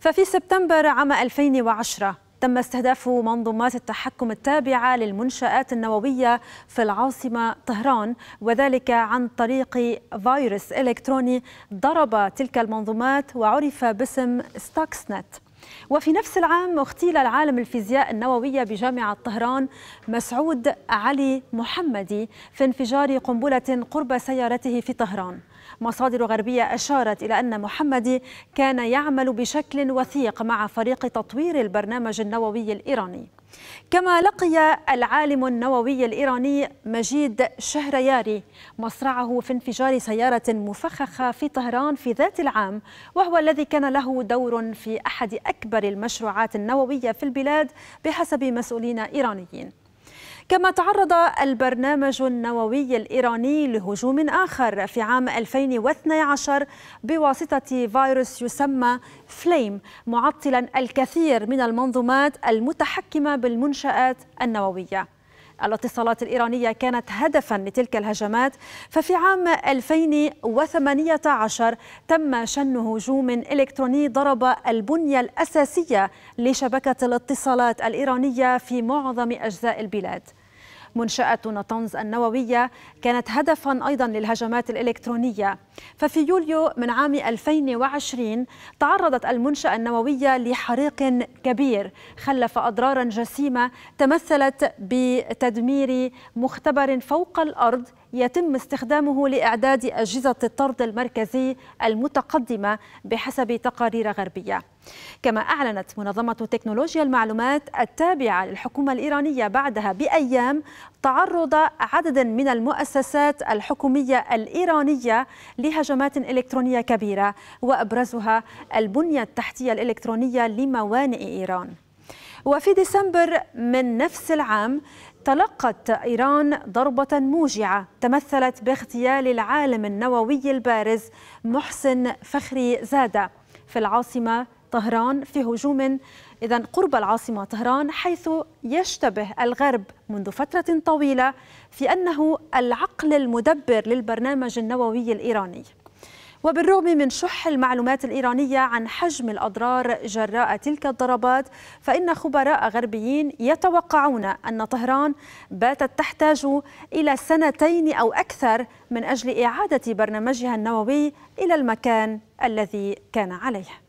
ففي سبتمبر عام 2010 تم استهداف منظومات التحكم التابعة للمنشآت النووية في العاصمة طهران وذلك عن طريق فيروس إلكتروني ضرب تلك المنظومات وعرف باسم ستوكسنت وفي نفس العام اغتيل العالم الفيزياء النووية بجامعة طهران مسعود علي محمدي في انفجار قنبلة قرب سيارته في طهران مصادر غربية أشارت إلى أن محمدي كان يعمل بشكل وثيق مع فريق تطوير البرنامج النووي الإيراني كما لقي العالم النووي الإيراني مجيد شهرياري مصرعه في انفجار سيارة مفخخة في طهران في ذات العام وهو الذي كان له دور في أحد أكبر المشروعات النووية في البلاد بحسب مسؤولين إيرانيين كما تعرض البرنامج النووي الإيراني لهجوم آخر في عام 2012 بواسطة فيروس يسمى فليم معطلا الكثير من المنظومات المتحكمة بالمنشآت النووية الاتصالات الإيرانية كانت هدفا لتلك الهجمات ففي عام 2018 تم شن هجوم إلكتروني ضرب البنية الأساسية لشبكة الاتصالات الإيرانية في معظم أجزاء البلاد منشأة نطنز النووية كانت هدفا أيضا للهجمات الإلكترونية ففي يوليو من عام 2020 تعرضت المنشأة النووية لحريق كبير خلف أضرارا جسيمة تمثلت بتدمير مختبر فوق الأرض يتم استخدامه لإعداد أجهزة الطرد المركزي المتقدمة بحسب تقارير غربية كما أعلنت منظمة تكنولوجيا المعلومات التابعة للحكومة الإيرانية بعدها بأيام تعرض عدد من المؤسسات الحكومية الإيرانية لهجمات إلكترونية كبيرة وأبرزها البنية التحتية الإلكترونية لموانئ إيران وفي ديسمبر من نفس العام تلقت إيران ضربة موجعة تمثلت باغتيال العالم النووي البارز محسن فخري زادة في العاصمة طهران في هجوم إذا قرب العاصمة طهران حيث يشتبه الغرب منذ فترة طويلة في أنه العقل المدبر للبرنامج النووي الإيراني وبالرغم من شح المعلومات الإيرانية عن حجم الأضرار جراء تلك الضربات فإن خبراء غربيين يتوقعون أن طهران باتت تحتاج إلى سنتين أو أكثر من أجل إعادة برنامجها النووي إلى المكان الذي كان عليه